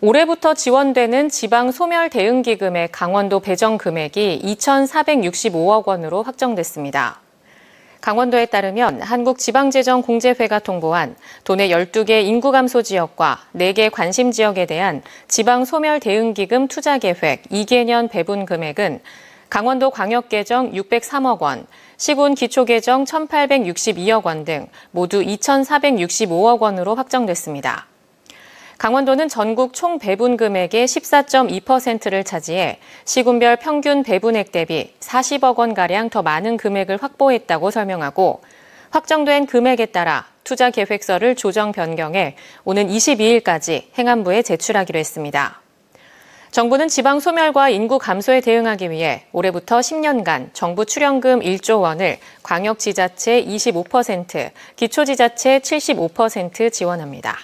올해부터 지원되는 지방 소멸 대응 기금의 강원도 배정 금액이 2,465억 원으로 확정됐습니다. 강원도에 따르면 한국지방재정공제회가 통보한 도내 12개 인구 감소 지역과 4개 관심 지역에 대한 지방 소멸 대응 기금 투자 계획 2개년 배분 금액은 강원도 광역 계정 603억 원, 시군 기초 계정 1,862억 원 등 모두 2,465억 원으로 확정됐습니다. 강원도는 전국 총 배분 금액의 14.2%를 차지해 시군별 평균 배분액 대비 40억 원가량 더 많은 금액을 확보했다고 설명하고 확정된 금액에 따라 투자 계획서를 조정 변경해 오는 22일까지 행안부에 제출하기로 했습니다. 정부는 지방 소멸과 인구 감소에 대응하기 위해 올해부터 10년간 정부 출연금 1조 원을 광역지자체 25%, 기초지자체 75% 지원합니다.